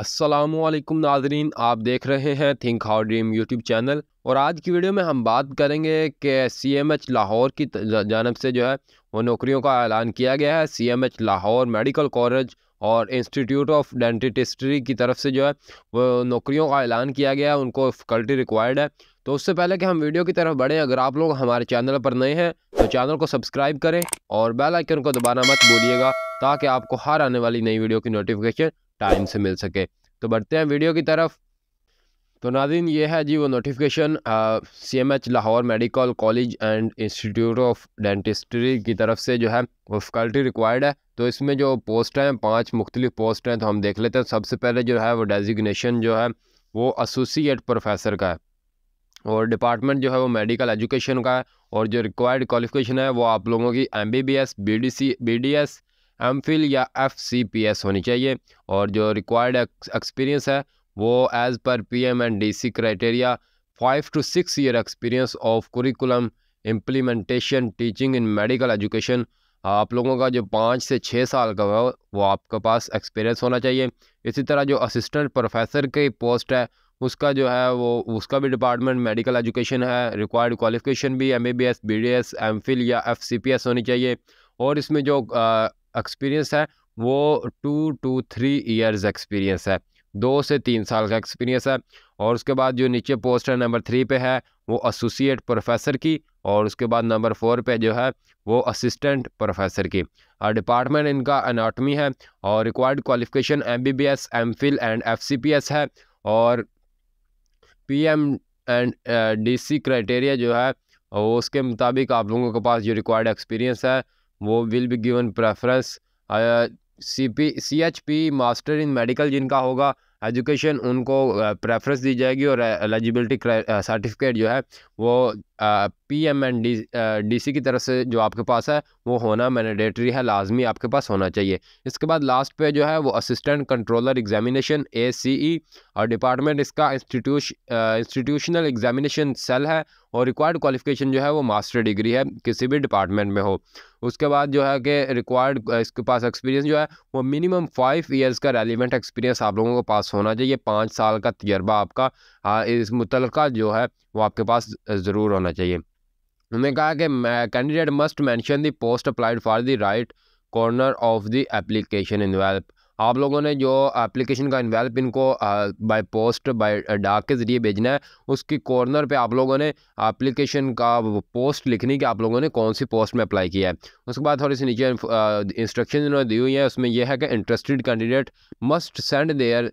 असलम नाजरीन आप देख रहे हैं think how dream YouTube channel और आज की वीडियो में हम बात करेंगे कि सी एम एच लाहौर की जानब से जो है वो नौकरियों का ऐलान किया गया है C M H Lahore medical college और इंस्टीट्यूट ऑफ डेंटिटिस्ट्री की तरफ से जो है वो नौकरियों का ऐलान किया गया है उनको फैकल्टी रिक्वायर्ड है तो उससे पहले कि हम वीडियो की तरफ बढ़ें अगर आप लोग हमारे चैनल पर नए हैं तो चैनल को सब्सक्राइब करें और बेल आइकन को दोबारा मत बोलिएगा ताकि आपको हर आने वाली नई वीडियो की नोटिफिकेशन टाइम से मिल सके तो बढ़ते हैं वीडियो की तरफ तो नाजिन ये है जी वो notification C M H Lahore medical college and institute of dentistry की तरफ से जो है वो फैकल्टी रिक्वायर्ड है तो इसमें जो पोस्ट हैं पांच मुख्तलिफ पोस्ट हैं तो हम देख लेते हैं सबसे पहले जो है वो डेजिग्नेशन जो है वो एसोसिएट प्रोफेसर का है और डिपार्टमेंट जो है वो मेडिकल एजुकेशन का है और जो रिक्वायर्ड क्वालिफिकेशन है वो आप लोगों की M B B S B D C B D S M Phil या एफ सी पी एस होनी चाहिए और जो रिक्वायर्ड एक्सपीरियंस है वो as per P M and D C criteria five to six year experience of curriculum implementation teaching in medical education आप लोगों का जो पाँच से छः साल का हो वो आपके पास एक्सपीरियंस होना चाहिए इसी तरह जो असिस्टेंट प्रोफेसर की पोस्ट है उसका जो है वो उसका भी डिपार्टमेंट मेडिकल एजुकेशन है रिक्वायर्ड क्वालिफिकेशन भी M B B S B D S M Phil या एफ सी पी एस होनी चाहिए और इसमें जो एक्सपीरियंस है वो two to three years experience है दो से तीन साल का एक्सपीरियंस है और उसके बाद जो नीचे पोस्ट है नंबर थ्री पे है वो एसोसिएट प्रोफेसर की और उसके बाद नंबर फोर पे जो है वो असिस्टेंट प्रोफेसर की और डिपार्टमेंट इनका अनाटमी है और required qualification M B B S M Phil and F C P S है और P M and D C criteria जो है उसके मुताबिक आप लोगों के पास जो रिक्वायर्ड एक्सपीरियंस है वो will be given preference C P C H P master in medical जिनका होगा एजुकेशन उनको प्रेफरेंस uh, दी जाएगी और एलिजिबिलिटी uh, सर्टिफिकेट uh, जो है वो P M and D D C की तरफ से जो आपके पास है वो होना मैंडेटरी है लाजमी आपके पास होना चाहिए इसके बाद लास्ट पे जो है वो assistant controller examination A C E और डिपार्टमेंट इसका इंस्टीट्यूश इंस्टीट्यूशनल एग्जामिनेशन सेल है और रिक्वायर्ड क्वालिफिकेशन जो है वो मास्टर डिग्री है किसी भी डिपार्टमेंट में हो उसके बाद जो है कि रिक्वायर्ड इसके पास एक्सपीरियंस जो है वो मिनिमम फाइव ईयर्स का रेलिवेंट एक्सपीरियंस आप लोगों को पास होना चाहिए पाँच साल का तजर्बा आपका हाँ, इस मुतल जो है वो आपके पास ज़रूर होना चाहिए उन्होंने कहा कि candidate must mention the post applied for the right corner of the application in welp आप लोगों ने जो एप्लीकेशन का इन्वेल्प इनको बाय पोस्ट बाय डाक के ज़रिए भेजना है उसकी कॉर्नर पे आप लोगों ने एप्लीकेशन का पोस्ट लिखनी कि आप लोगों ने कौन सी पोस्ट में अप्लाई किया है उसके बाद थोड़ी सी नीचे इंस्ट्रक्शन इन्होंने दी हुई है उसमें यह है कि interested candidate must send their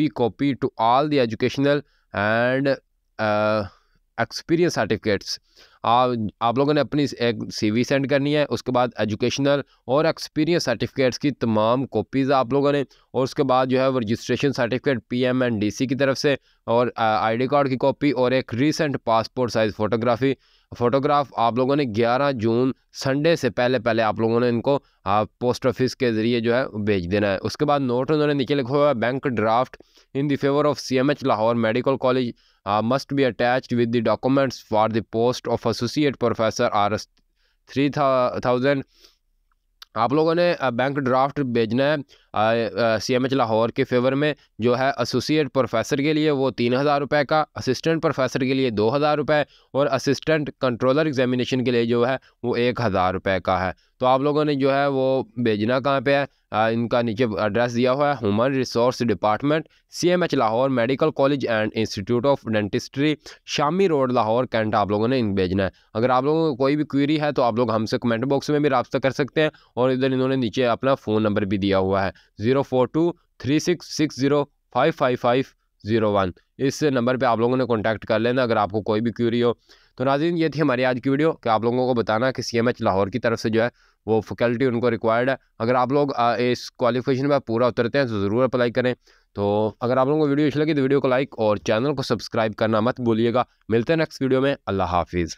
V copy to all the educational and experience certificates आप आप लोगों ने अपनी एक सीवी सेंड करनी है उसके बाद एजुकेशनल और एक्सपीरियंस सर्टिफिकेट्स की तमाम कॉपीज़ आप लोगों ने और उसके बाद जो है वो registration certificate P M and D C की तरफ से और आईडी कार्ड की कॉपी और एक recent passport size photography photograph आप लोगों ने 11 जून संडे से पहले पहले आप लोगों ने इनको आप पोस्ट ऑफिस के ज़रिए जो है भेज देना है उसके बाद नोट उन्होंने नीचे लिखा हुआ है bank draft in the favour of C M H Lahore medical college must be attached with the documents for the post of associate professor R S three thousand आप लोगों ने बैंक ड्राफ्ट भेजना है सी एम एच लाहौर के favour में जो है associate professor के लिए वो तीन हज़ार रुपये का असिस्टेंट प्रोफेसर के लिए दो हज़ार रुपये और असिस्टेंट कंट्रोलर एग्जामिनेशन के लिए जो है वो एक हज़ार रुपये का है तो आप लोगों ने जो है वो भेजना कहाँ पे है आ, इनका नीचे एड्रेस दिया हुआ है human resource department CMH Lahore medical college and institute of dentistry Shami road Lahore cantt आप लोगों ने इन भेजना है अगर आप लोगों को कोई भी क्वेरी है तो आप लोग हमसे कमेंट बॉक्स में भी रबता कर सकते हैं और इधर इन्होंने नीचे अपना फ़ोन नंबर भी दिया हुआ है zero four two three six six zero five five five zero one इस नंबर पे आप लोगों ने कांटेक्ट कर लेना अगर आपको कोई भी क्यूरी हो तो नाजिन ये थी हमारी आज की वीडियो कि आप लोगों को बताना कि सी लाहौर की तरफ से जो है वो फैकल्टी उनको रिक्वायर्ड है अगर आप लोग इस क्वालिफिकेशन पर पूरा उतरते हैं तो ज़रूर अप्लाई करें तो अगर आप लोगों को वीडियो अच्छी लगी तो वीडियो को लाइक और चैनल को सब्सक्राइब करना मत भूलिएगा मिलते हैं नेक्स्ट वीडियो में अल्लाह हाफिज़